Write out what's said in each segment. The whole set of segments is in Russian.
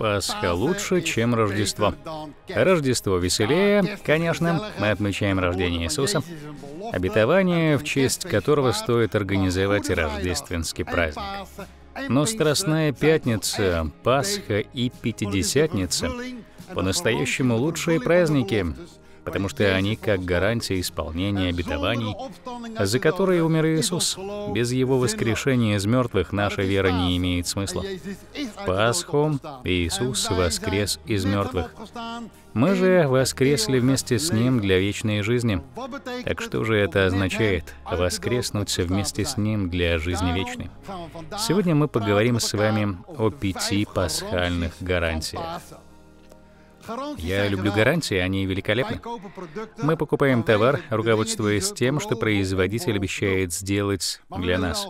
Пасха лучше, чем Рождество. Рождество веселее, конечно. Мы отмечаем рождение Иисуса, обетование, в честь которого стоит организовать рождественский праздник. Но Страстная Пятница, Пасха и Пятидесятница по-настоящему лучшие праздники, потому что они как гарантия исполнения обетований, за которые умер Иисус. Без Его воскрешения из мертвых наша вера не имеет смысла. Пасху Иисус воскрес из мертвых. Мы же воскресли вместе с Ним для вечной жизни. Так что же это означает? Воскреснуть вместе с Ним для жизни вечной. Сегодня мы поговорим с вами о пяти пасхальных гарантиях. Я люблю а гарантии, они великолепны. Мы покупаем товар, руководствуясь тем, что производитель обещает сделать для нас.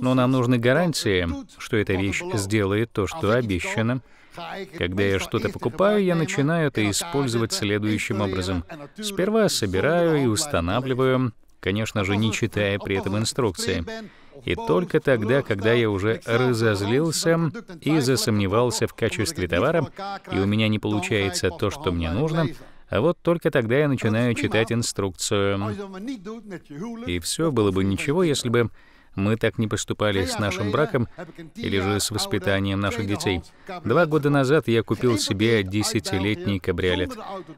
Но нам нужны гарантии, что эта вещь сделает то, что обещано. Когда я что-то покупаю, я начинаю это использовать следующим образом. Сперва собираю и устанавливаю, конечно же, не читая при этом инструкции и только тогда, когда я уже разозлился и засомневался в качестве товара, и у меня не получается то, что мне нужно, а вот только тогда я начинаю читать инструкцию. И все было бы ничего, если бы мы так не поступали с нашим браком или же с воспитанием наших детей. Два года назад я купил себе десятилетний кабриолет.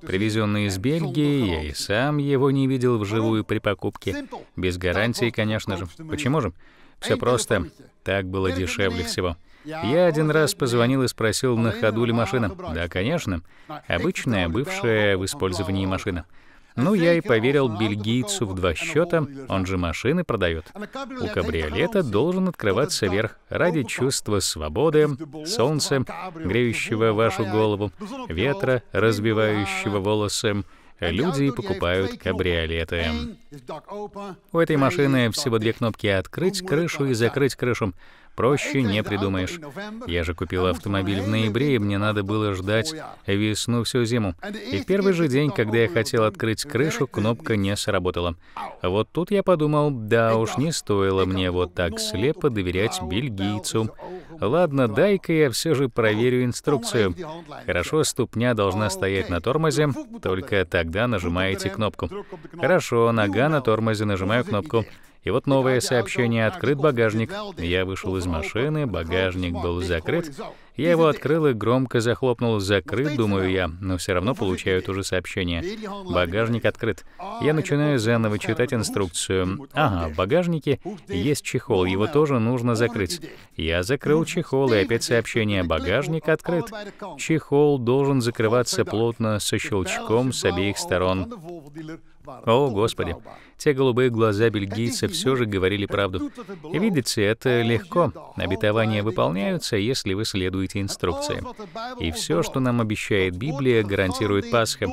Привезенный из Бельгии, я и сам его не видел вживую при покупке. Без гарантии, конечно же. Почему же? Все просто. Так было дешевле всего. Я один раз позвонил и спросил, на ходу ли машина. Да, конечно. Обычная, бывшая в использовании машина. Ну, я и поверил бельгийцу в два счета, он же машины продает. А У кабриолета должен открываться верх ради чувства свободы, солнца, греющего вашу голову, ну, ветра, разбивающего волосы, люди покупают кабриолеты. У этой машины всего две кнопки «Открыть крышу» и «Закрыть крышу». Проще не придумаешь. Я же купил автомобиль в ноябре, и мне надо было ждать весну всю зиму. И первый же день, когда я хотел открыть крышу, кнопка не сработала. Вот тут я подумал, да уж, не стоило мне вот так слепо доверять бельгийцу. Ладно, дай-ка я все же проверю инструкцию. Хорошо, ступня должна стоять на тормозе, только тогда нажимаете кнопку. Хорошо, нога на тормозе, нажимаю кнопку. И вот новое сообщение «Открыт багажник». Я вышел из машины, багажник был закрыт, я его открыл и громко захлопнул «закрыт», думаю я, но все равно получаю то же сообщение. Багажник открыт. Я а, начинаю заново читать инструкцию. Ага, в багажнике есть чехол, ну, его тоже нужно закрыть. Я закрыл чехол, и опять сообщение «багажник открыт». Чехол должен закрываться плотно со щелчком с обеих сторон. О, Господи! Те голубые глаза бельгийца все же говорили правду. Видите, это легко. Обетования выполняются, если вы следуете следуйте инструкциям. И все, что нам обещает Библия, гарантирует Пасха,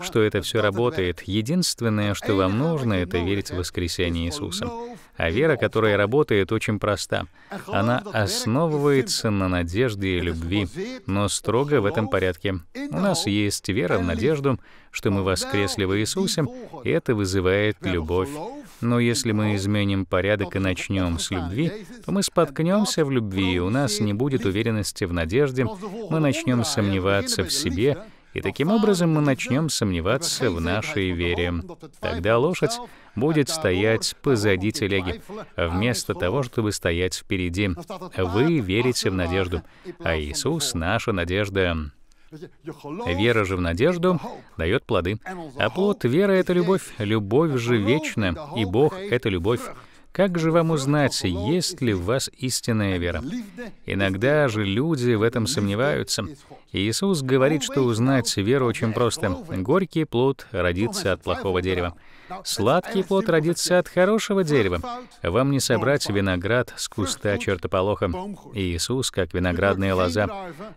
что это все работает. Единственное, что вам нужно, это верить в воскресение Иисуса. А вера, которая работает, очень проста. Она основывается на надежде и любви, но строго в этом порядке. У нас есть вера в надежду, что мы воскресли в Иисусе, и это вызывает любовь. Но если мы изменим порядок и начнем с любви, то мы споткнемся в любви, и у нас не будет уверенности в надежде, мы начнем сомневаться в себе, и таким образом мы начнем сомневаться в нашей вере. Тогда лошадь будет стоять позади телеги, вместо того, чтобы стоять впереди. Вы верите в надежду, а Иисус — наша надежда. Вера же в надежду дает плоды. А плод веры — это любовь. Любовь же вечна, и Бог — это любовь. Как же вам узнать, есть ли в вас истинная вера? Иногда же люди в этом сомневаются. Иисус говорит, что узнать веру очень просто. Горький плод родится от плохого дерева. Сладкий плод родится от хорошего дерева. Вам не собрать виноград с куста чертополоха. Иисус как виноградная лоза,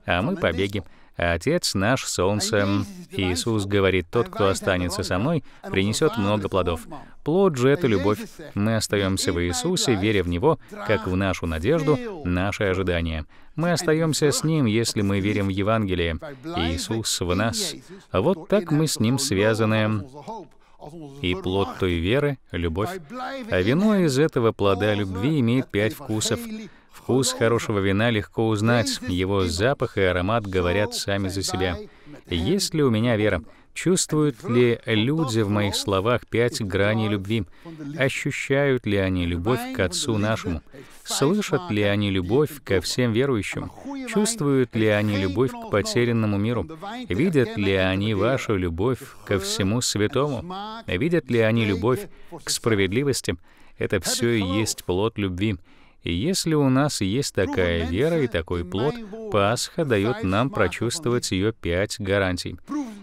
а мы побеги. Отец наш, Солнце, Иисус говорит, тот, кто останется со мной, принесет много плодов. Плод же — это любовь. Мы остаемся в Иисусе, веря в Него, как в нашу надежду, наше ожидание. Мы остаемся с Ним, если мы верим в Евангелие. Иисус в нас. Вот так мы с Ним связаны. И плод той веры — любовь. А вино из этого плода любви имеет пять вкусов — Вкус хорошего вина легко узнать, его запах и аромат говорят сами за себя. Есть ли у меня вера? Чувствуют ли люди в моих словах пять граней любви? Ощущают ли они любовь к Отцу нашему? Слышат ли они любовь ко всем верующим? Чувствуют ли они любовь к потерянному миру? Видят ли они вашу любовь ко всему святому? Видят ли они любовь к справедливости? Это все и есть плод любви. И если у нас есть такая вера и такой плод, Пасха дает нам прочувствовать ее пять гарантий.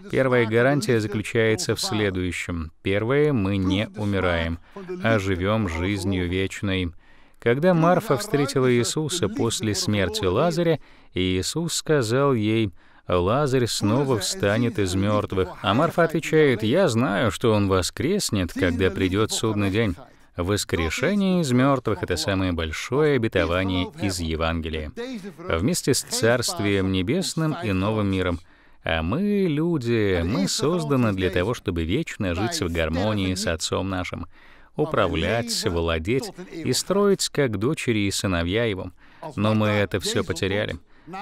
Первая гарантия заключается в следующем. Первое, мы не умираем, а живем жизнью вечной. Когда Марфа встретила Иисуса после смерти Лазаря, Иисус сказал ей, Лазарь снова встанет из мертвых. А Марфа отвечает, «Я знаю, что он воскреснет, когда придет судный день». Воскрешение из мертвых — это самое большое обетование из Евангелия, вместе с Царствием Небесным и Новым Миром. А мы, люди, мы созданы для того, чтобы вечно жить в гармонии с Отцом нашим, управлять, владеть и строить как дочери и сыновья Его. Но мы это все потеряли.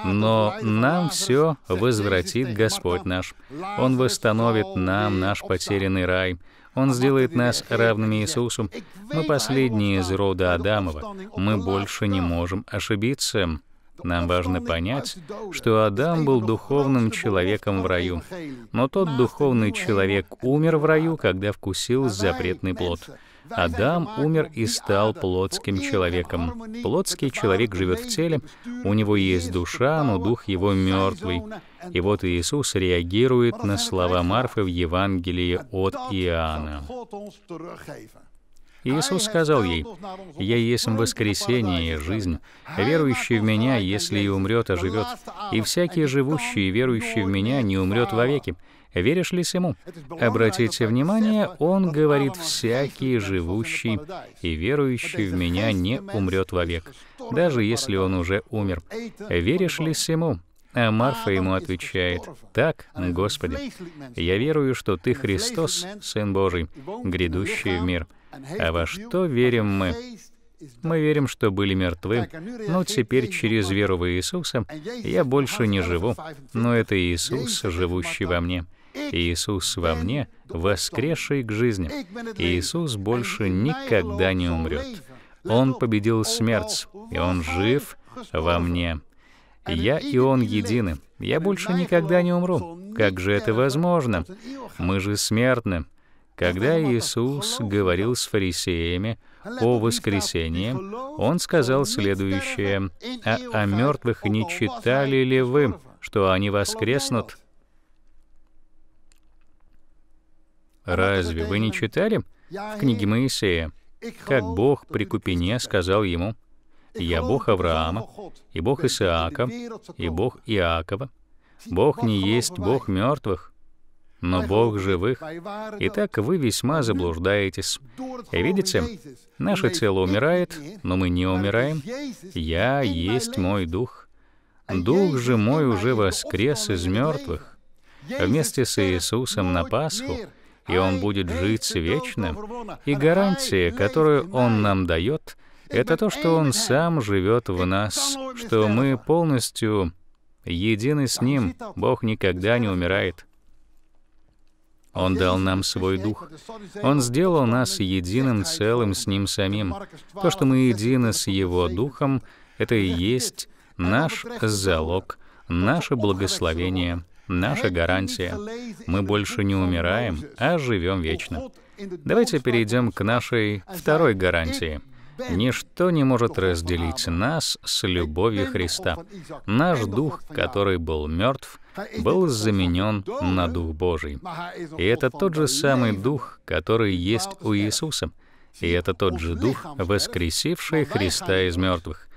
Но нам все возвратит Господь наш. Он восстановит нам наш потерянный рай. Он сделает нас э, равными Иисусу. Э, Мы последние из рода Адамова. Мы больше не можем ошибиться. Нам а важно понять, что Адам был духовным человеком в раю, но тот духовный человек умер в раю, когда вкусил запретный плод. Адам умер и стал плотским человеком. Плотский человек живет в теле, у него есть душа, но дух его мертвый. И вот Иисус реагирует на слова Марфы в Евангелии от Иоанна. Иисус сказал ей, «Я есть воскресение и жизнь. Верующий в Меня, если и умрет, оживет. А и всякий живущий и верующий в Меня не умрет вовеки. Веришь ли сему? Обратите внимание, он говорит, «Всякий, живущий и верующий в меня, не умрет вовек, даже если он уже умер». Веришь ли сему? А Марфа ему отвечает, «Так, Господи, я верую, что Ты Христос, Сын Божий, грядущий в мир. А во что верим мы? Мы верим, что были мертвы, но теперь через веру в Иисуса я больше не живу, но это Иисус, живущий во мне. Иисус во мне, воскресший к жизни. Иисус больше никогда не умрет. Он победил смерть, и Он жив во мне. Я и Он едины. Я больше никогда не умру. Как же это возможно? Мы же смертны. Когда Иисус говорил с фарисеями о воскресении, Он сказал следующее, «А о а мертвых не читали ли вы, что они воскреснут?» Разве вы не читали в книге Моисея, как Бог при Купине сказал ему, «Я Бог Авраама, и Бог Исаака, и Бог Иакова. Бог не есть Бог мертвых, но Бог живых. Итак, вы весьма заблуждаетесь. Видите, наше тело умирает, но мы не умираем. Я есть мой дух. Дух же мой уже воскрес из мертвых. Вместе с Иисусом на Пасху и он будет жить вечным. И гарантия, которую он нам дает, это то, что он сам живет в нас, что мы полностью едины с ним. Бог никогда не умирает. А он дал нам свой дух. Он сделал нас единым целым с Ним самим. То, что мы едины с Его духом, это и есть наш залог, наше благословение — наша гарантия. Мы больше не умираем, а живем вечно. Давайте перейдем к нашей второй гарантии. Ничто не может разделить нас с любовью Христа. Наш дух, который был мертв, был заменен на Дух Божий. И это тот же самый Дух, который есть у Иисуса. И это тот же Дух, воскресивший Христа из мертвых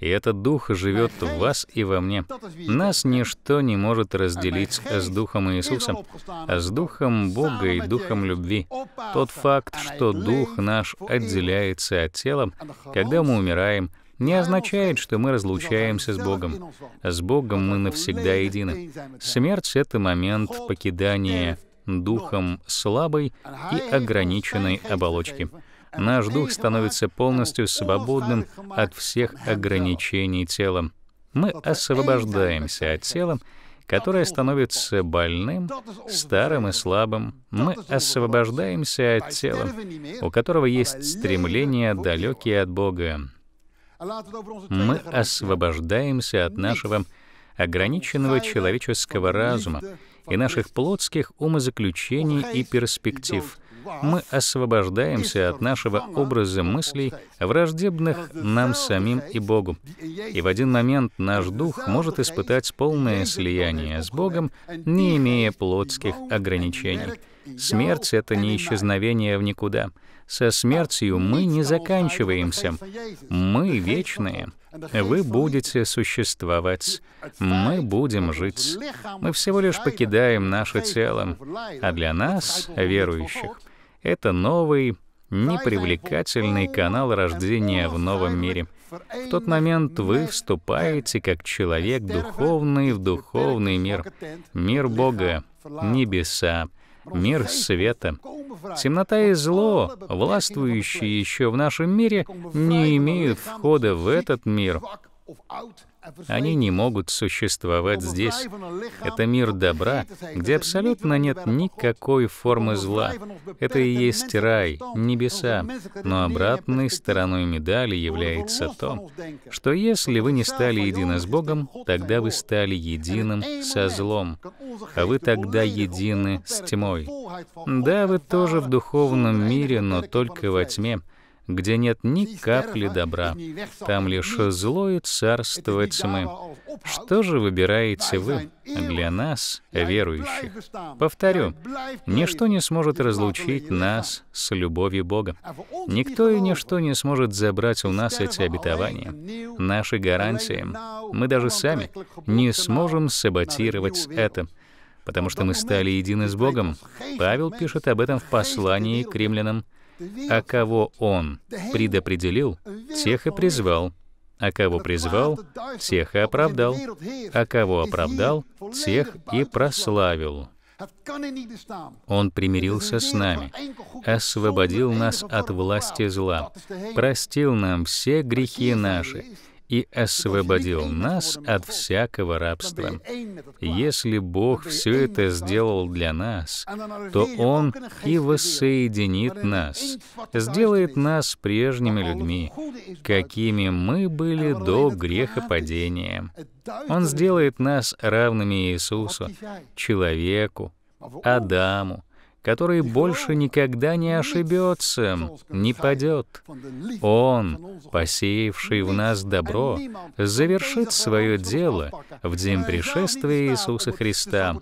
и этот дух живет в вас и во мне. Нас ничто не может разделить с духом Иисусом, а с духом Бога и духом любви. Тот факт, что дух наш отделяется от тела, когда мы умираем, не означает, что мы разлучаемся с Богом. С Богом мы навсегда едины. Смерть — это момент покидания духом слабой и ограниченной оболочки наш дух становится полностью свободным от всех ограничений телом. Мы освобождаемся от тела, которое становится больным, старым и слабым. Мы освобождаемся от тела, у которого есть стремления, далекие от Бога. Мы освобождаемся от нашего ограниченного человеческого разума и наших плотских умозаключений и перспектив мы освобождаемся от нашего образа мыслей, враждебных нам самим и Богу. И в один момент наш дух может испытать полное слияние с Богом, не имея плотских ограничений. Смерть — это не исчезновение в никуда. Со смертью мы не заканчиваемся. Мы вечные. Вы будете существовать. Мы будем жить. Мы всего лишь покидаем наше тело. А для нас, верующих, это новый, непривлекательный канал рождения в новом мире. В тот момент вы вступаете как человек духовный в духовный мир, мир Бога, небеса, мир света. Темнота и зло, властвующие еще в нашем мире, не имеют входа в этот мир. Они не могут существовать здесь. Это мир добра, где абсолютно нет никакой формы зла. Это и есть рай, небеса. Но обратной стороной медали является то, что если вы не стали едины с Богом, тогда вы стали единым со злом, а вы тогда едины с тьмой. Да, вы тоже в духовном мире, но только во тьме где нет ни капли добра. Там лишь зло и царство тьмы. Что же выбираете вы для нас, верующих? Повторю, ничто не сможет разлучить нас с любовью Бога. А Никто и ничто не сможет забрать у нас эти обетования, наши гарантии. Мы даже сами не сможем саботировать это потому что мы стали едины с Богом. Павел пишет об этом в послании к римлянам а кого Он предопределил, тех и призвал, а кого призвал, тех и оправдал, а кого оправдал, тех и прославил. Он примирился с нами, освободил нас от власти зла, простил нам все грехи наши, и освободил нас от всякого рабства. Если Бог все это сделал для нас, то Он и воссоединит нас, сделает нас прежними людьми, какими мы были до грехопадения. Он сделает нас равными Иисусу, человеку, Адаму, который больше никогда не ошибется, не падет. Он, посеявший в нас добро, завершит свое дело в день э, пришествия Иисуса Христа.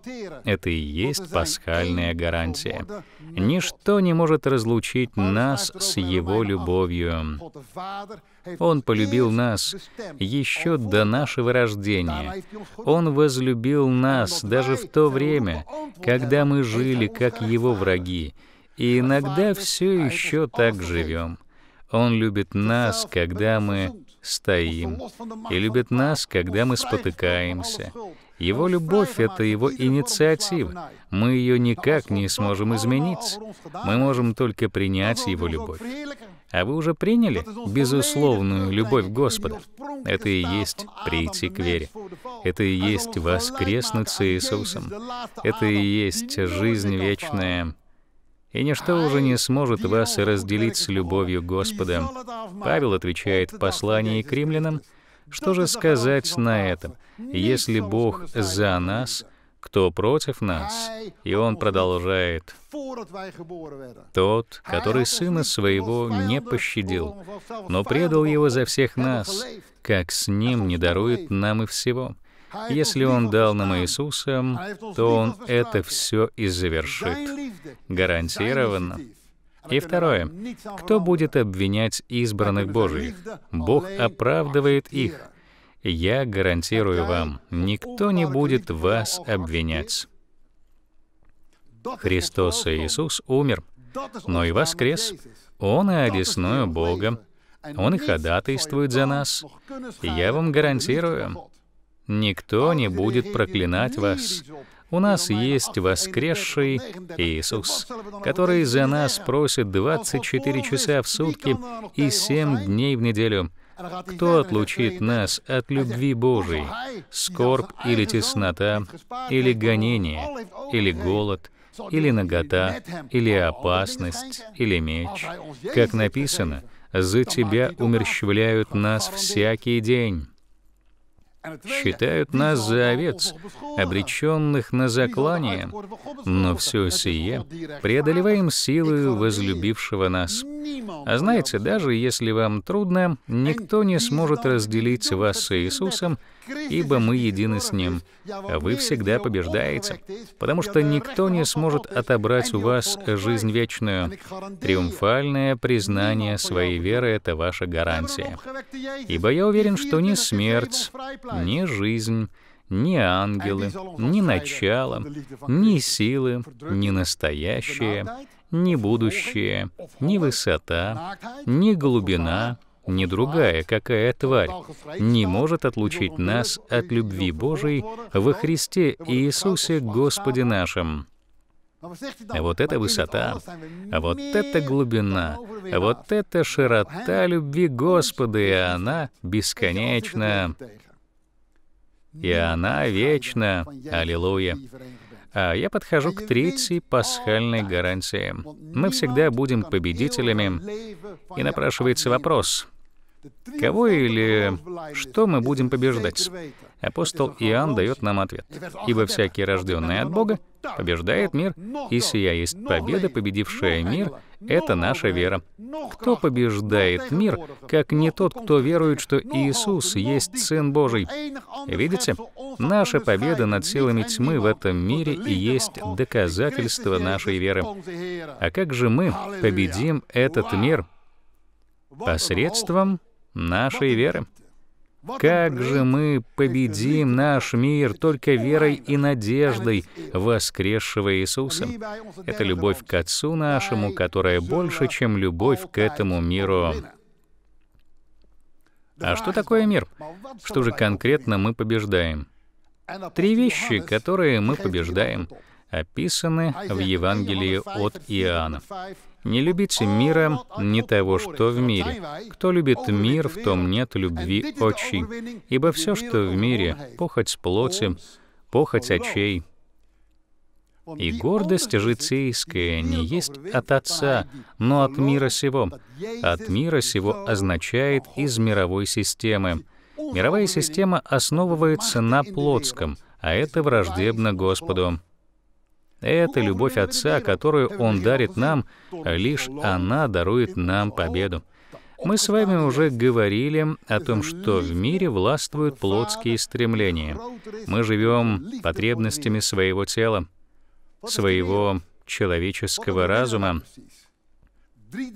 Это и есть пасхальная эм, гарантия. Эм, Ничто не может разлучить нас с эм, Его любовью. Он полюбил нас еще до нашего рождения. Он возлюбил нас даже в то время, когда мы жили как Его его враги, и иногда все еще так живем. Он любит нас, когда мы стоим, и любит нас, когда мы спотыкаемся. Его любовь — это его инициатива. Мы ее никак не сможем изменить. Мы можем только принять его любовь. А вы уже приняли безусловную любовь Господа? Это и есть прийти к вере. Это и есть воскреснуть с Иисусом. Это и есть жизнь вечная. И ничто уже не сможет вас разделить с любовью Господа. Павел отвечает в послании к римлянам, что же сказать на этом, Если Бог за нас — кто против нас, и он продолжает, тот, который сына своего не пощадил, но предал его за всех нас, как с ним не дарует нам и всего. Если Он дал нам Иисуса, то Он это все и завершит. Гарантированно. И второе. Кто будет обвинять избранных Божьих? Бог оправдывает их я гарантирую вам, никто не будет вас обвинять. Христос Иисус умер, но и воскрес. Он и одесную Бога. Он и ходатайствует за нас. Я вам гарантирую, никто не будет проклинать вас. У нас есть воскресший Иисус, который за нас просит 24 часа в сутки и 7 дней в неделю — кто отлучит нас от любви Божией? Скорбь или теснота, или гонение, или голод, или нагота, или опасность, или меч. Как написано, «За тебя умерщвляют нас всякий день». Считают нас за овец, обреченных на заклание, но все сие преодолеваем силою возлюбившего нас. А знаете, даже если вам трудно, никто не сможет разделить вас с Иисусом, ибо мы едины с Ним. А вы всегда побеждаете, потому что никто не сможет отобрать у вас жизнь вечную. Триумфальное признание своей веры — это ваша гарантия. Ибо я уверен, что ни смерть, ни жизнь, ни ангелы, ни начало, ни силы, ни настоящее, ни будущее, ни высота, ни глубина, ни другая какая тварь не может отлучить нас от любви Божией во Христе Иисусе Господе нашим. А вот эта высота, а вот эта глубина, а вот эта широта любви Господа, и она бесконечна, и она вечна. Аллилуйя а я подхожу к третьей пасхальной гарантии. Мы всегда будем победителями, и напрашивается вопрос, кого или что мы будем побеждать? Апостол Иоанн дает нам ответ. «Ибо всякий, рожденный от Бога, побеждает мир, и сия есть победа, победившая мир, это наша вера. Кто побеждает мир, как не тот, кто верует, что Иисус есть Сын Божий? Видите, наша победа над силами тьмы в этом мире и есть доказательство нашей веры. А как же мы победим этот мир? Посредством нашей веры. Как же мы победим наш мир только верой и надеждой воскресшего Иисуса? Это любовь к Отцу нашему, которая больше, чем любовь к этому миру. А что такое мир? Что же конкретно мы побеждаем? Три вещи, которые мы побеждаем, описаны в Евангелии от Иоанна. Не любите мира, не того, что в мире. Кто любит мир, в том нет любви отчей. Ибо все, что в мире, похоть с плоти, похоть очей, и гордость житейская не есть от Отца, но от мира сего. От мира сего означает из мировой системы. Мировая система основывается на плотском, а это враждебно Господу. Это любовь Отца, которую Он дарит нам, а лишь она дарует нам победу. Мы с вами уже говорили о том, что в мире властвуют плотские стремления. Мы живем потребностями своего тела, своего человеческого разума.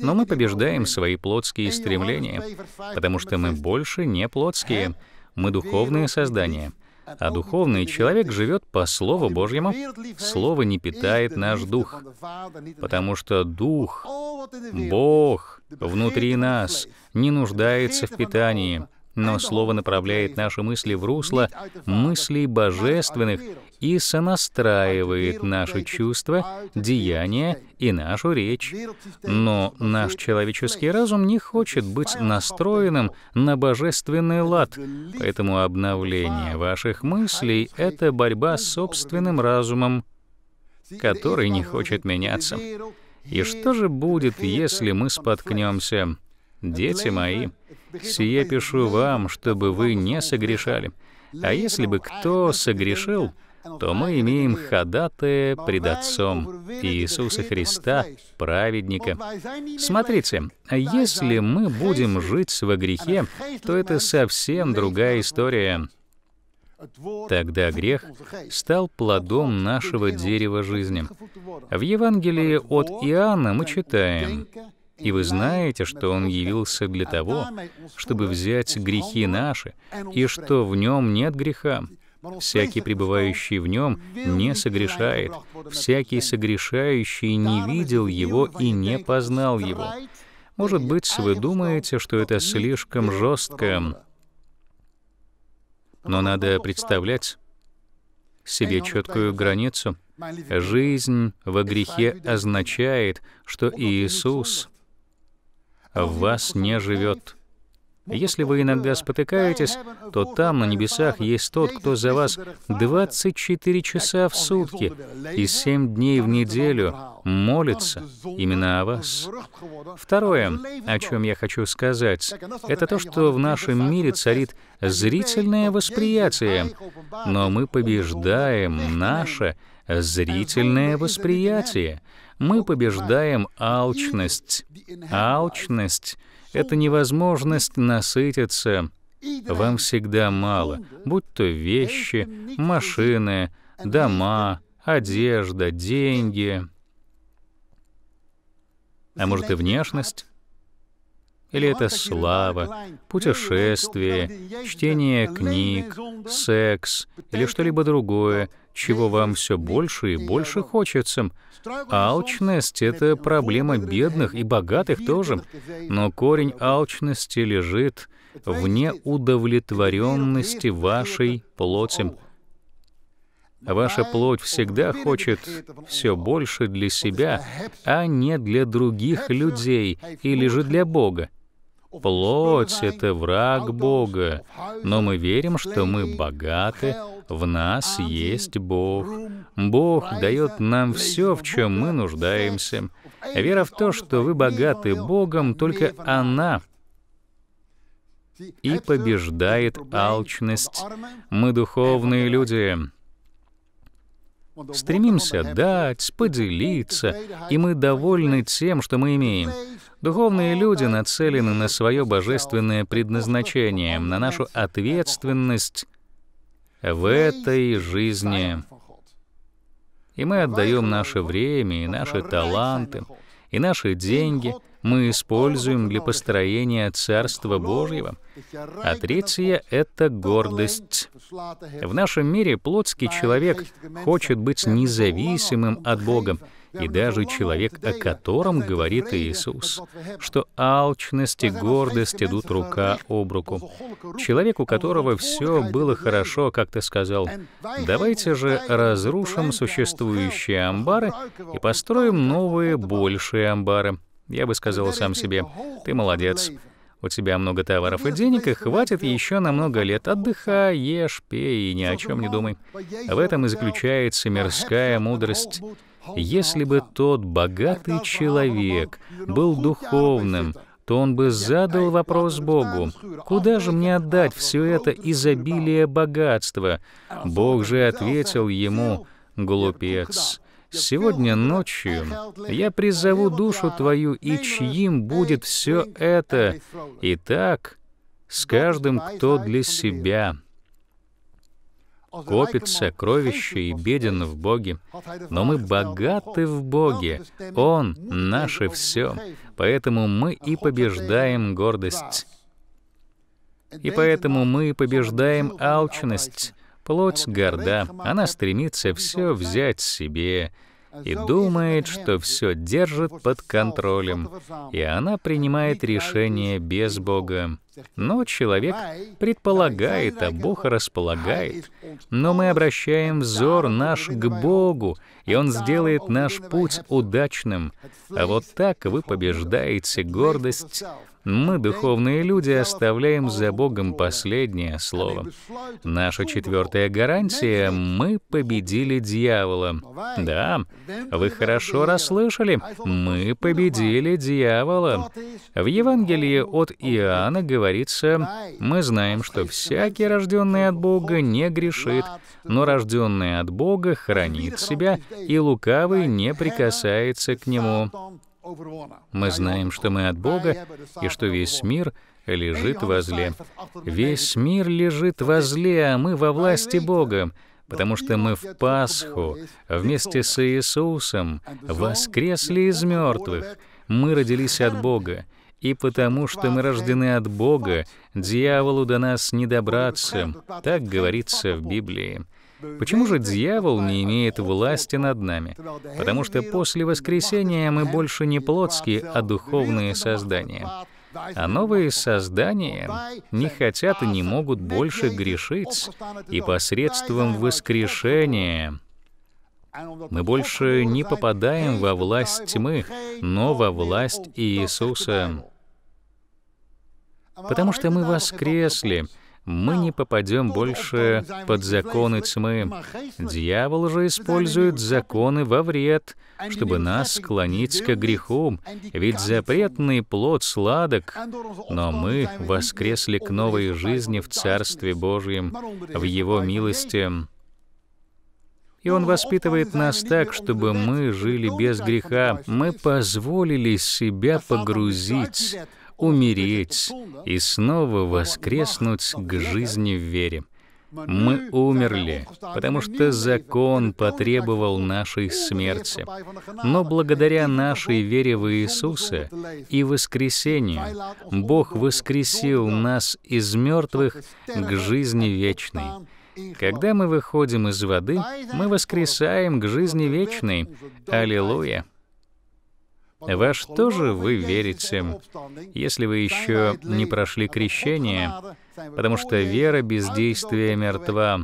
Но мы побеждаем свои плотские стремления, потому что мы больше не плотские, мы духовные создания. А духовный человек живет по Слову Божьему. Слово не питает наш дух, потому что дух, Бог внутри нас не нуждается в питании но Слово направляет наши мысли в русло мыслей божественных и сонастраивает наши чувства, деяния и нашу речь. Но наш человеческий разум не хочет быть настроенным на божественный лад, поэтому обновление ваших мыслей — это борьба с собственным разумом, который не хочет меняться. И что же будет, если мы споткнемся? «Дети мои, сие пишу вам, чтобы вы не согрешали. А если бы кто согрешил, то мы имеем ходатая пред Отцом Иисуса Христа, праведника. Смотрите, а если мы будем жить во грехе, то это совсем другая история. Тогда грех стал плодом нашего дерева жизни. В Евангелии от Иоанна мы читаем, и вы знаете, что Он явился для того, чтобы взять грехи наши, и что в Нем нет греха. Всякий, пребывающий в нем, не согрешает. Всякий согрешающий не видел его и не познал его. Может быть, вы думаете, что это слишком жестко, но надо представлять себе четкую границу. Жизнь во грехе означает, что Иисус в вас не живет. Если вы иногда спотыкаетесь, то там, на небесах, есть тот, кто за вас 24 часа в сутки и 7 дней в неделю молится именно о вас. Второе, о чем я хочу сказать, это то, что в нашем мире царит зрительное восприятие, но мы побеждаем наше зрительное восприятие мы побеждаем алчность. Алчность — это невозможность насытиться. Вам всегда мало, будь то вещи, машины, дома, одежда, деньги. А может и внешность? Или это слава, путешествие, чтение книг, секс или что-либо другое, чего вам все больше и больше хочется. Алчность — это проблема бедных и богатых тоже, но корень алчности лежит в неудовлетворенности вашей плоти. Ваша плоть всегда хочет все больше для себя, а не для других людей или же для Бога. Плоть — это враг Бога, но мы верим, что мы богаты, в нас есть Бог. Бог дает нам все, в чем мы нуждаемся. Вера в то, что вы богаты Богом, только она и побеждает алчность. Мы духовные люди. Стремимся дать, поделиться, и мы довольны тем, что мы имеем. Духовные люди нацелены на свое божественное предназначение, на нашу ответственность в этой жизни. И мы отдаем наше время, и наши таланты, и наши деньги — мы используем для построения Царства Божьего, а третье — это гордость. В нашем мире плотский человек хочет быть независимым от Бога, и даже человек, о котором говорит Иисус, что алчность и гордость идут рука об руку. Человек, у которого все было хорошо, как ты сказал, давайте же разрушим существующие амбары и построим новые большие амбары я бы сказал сам себе, ты молодец, у тебя много товаров и денег, и хватит еще на много лет. Отдыхай, ешь, пей и ни о чем не думай. В этом и заключается мирская мудрость. Если бы тот богатый человек ну, был духовным, то он бы задал вопрос Богу, «Куда же мне отдать все это изобилие богатства?» а Бог же ответил ему, «Глупец, Сегодня ночью я призову душу твою, и чьим будет все это, и так с каждым, кто для себя копит сокровища и беден в Боге. Но мы богаты в Боге. Он — наше все. Поэтому мы и побеждаем гордость. И поэтому мы побеждаем алчность, Плоть горда, она стремится все взять себе и думает, что все держит под контролем, и она принимает решения без Бога. Но человек предполагает, а Бог располагает. Но мы обращаем взор наш к Богу, и Он сделает наш путь удачным. А вот так вы побеждаете гордость, мы, духовные люди, оставляем за Богом последнее слово. Наша четвертая гарантия — мы победили дьявола. Да, вы хорошо расслышали. Мы победили дьявола. В Евангелии от Иоанна говорится, мы знаем, что всякий, рожденный от Бога, не грешит, но рожденный от Бога хранит себя, и лукавый не прикасается к нему. Мы знаем, что мы от Бога и что весь мир лежит возле. Весь мир лежит возле, а мы во власти Бога, потому что мы в Пасху вместе с Иисусом воскресли из мертвых. Мы родились от Бога. И потому что мы рождены от Бога, дьяволу до нас не добраться. Так говорится в Библии. Почему же дьявол не имеет власти над нами? Потому что после воскресения мы больше не плотские, а духовные создания. А новые создания не хотят и не могут больше грешить, и посредством воскрешения мы больше не попадаем во власть тьмы, но во власть Иисуса. Потому что мы воскресли, мы не попадем больше под законы тьмы. Дьявол же использует законы во вред, чтобы нас склонить к греху, ведь запретный плод сладок, но мы воскресли к новой жизни в Царстве Божьем, в Его милости. И Он воспитывает нас так, чтобы мы жили без греха. Мы позволили себя погрузить умереть и снова воскреснуть к жизни в вере. Мы умерли, потому что закон потребовал нашей смерти. Но благодаря нашей вере в Иисуса и воскресению Бог воскресил нас из мертвых к жизни вечной. Когда мы выходим из воды, мы воскресаем к жизни вечной. Аллилуйя! Во что же вы верите, если вы еще не прошли крещение? Потому что вера без действия мертва.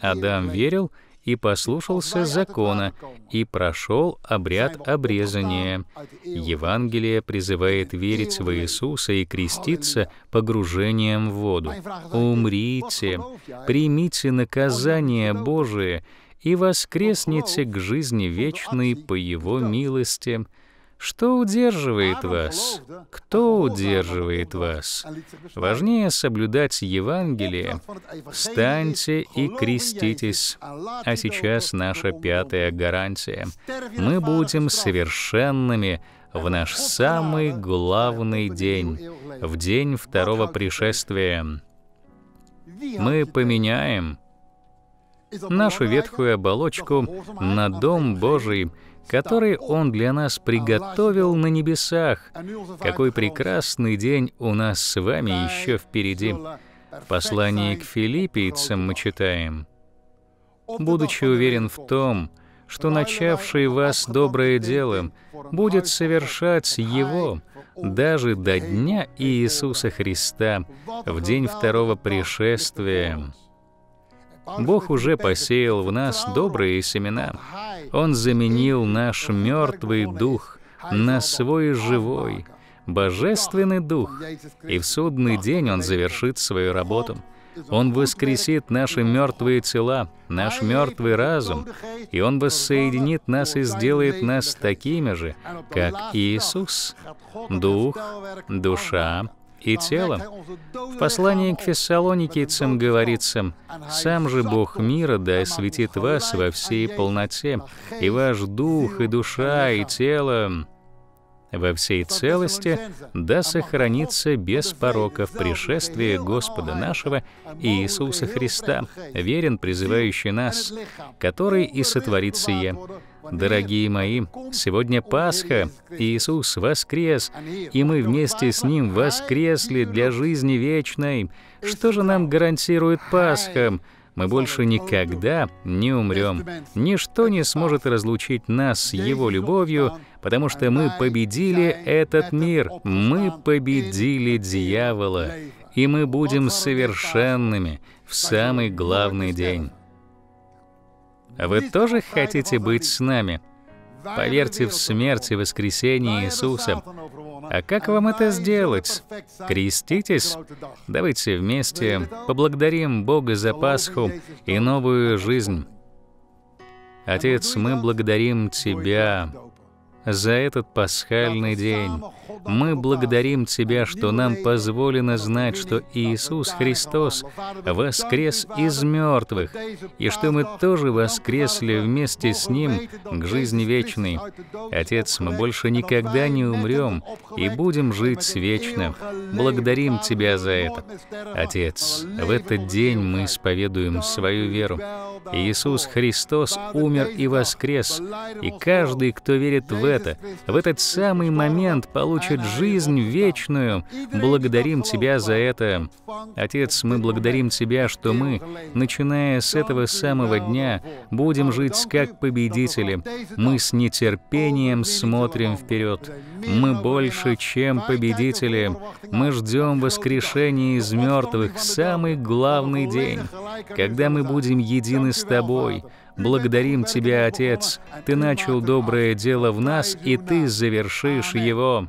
Адам верил и послушался закона, и прошел обряд обрезания. Евангелие призывает верить в Иисуса и креститься погружением в воду. Умрите, примите наказание Божие и воскресните к жизни вечной по Его милости — что удерживает вас? Кто удерживает вас? Важнее соблюдать Евангелие. Встаньте и креститесь. А сейчас наша пятая гарантия. Мы будем совершенными в наш самый главный день, в день второго пришествия. Мы поменяем нашу ветхую оболочку на Дом Божий — который Он для нас приготовил на небесах. Какой прекрасный день у нас с вами еще впереди. В послании к филиппийцам мы читаем, «Будучи уверен в том, что начавший вас доброе дело будет совершать его даже до дня Иисуса Христа, в день второго пришествия». Бог уже посеял в нас добрые семена, он заменил наш мертвый дух на свой живой, божественный дух, и в судный день Он завершит свою работу. Он воскресит наши мертвые тела, наш мертвый разум, и Он воссоединит нас и сделает нас такими же, как Иисус. Дух, душа и телом. В послании к фессалоникийцам говорится, «Сам же Бог мира да осветит вас во всей полноте, и ваш дух, и душа, и тело во всей целости да сохранится без пороков пришествия Господа нашего Иисуса Христа, верен призывающий нас, который и сотворит сие, Дорогие мои, сегодня Пасха, Иисус воскрес, и мы вместе с Ним воскресли для жизни вечной. Что же нам гарантирует Пасха? Мы больше никогда не умрем. Ничто не сможет разлучить нас с Его любовью, потому что мы победили этот мир, мы победили дьявола, и мы будем совершенными в самый главный день. Вы тоже хотите быть с нами? Поверьте в смерть и воскресение Иисуса. А как вам это сделать? Креститесь? Давайте вместе поблагодарим Бога за Пасху и новую жизнь. Отец, мы благодарим Тебя за этот пасхальный день. Мы благодарим Тебя, что нам позволено знать, что Иисус Христос воскрес из мертвых, и что мы тоже воскресли вместе с Ним к жизни вечной. Отец, мы больше никогда не умрем и будем жить вечно. Благодарим Тебя за это. Отец, в этот день мы исповедуем свою веру. Иисус Христос умер и воскрес, и каждый, кто верит в это, в этот самый момент получит жизнь вечную. Благодарим Тебя за это. Отец, мы благодарим Тебя, что мы, начиная с этого самого дня, будем жить как победители. Мы с нетерпением смотрим вперед. Мы больше, чем победители. Мы ждем воскрешения из мертвых, самый главный день, когда мы будем едины с Тобой. Благодарим Тебя, Отец, Ты начал доброе дело в нас, и Ты завершишь его.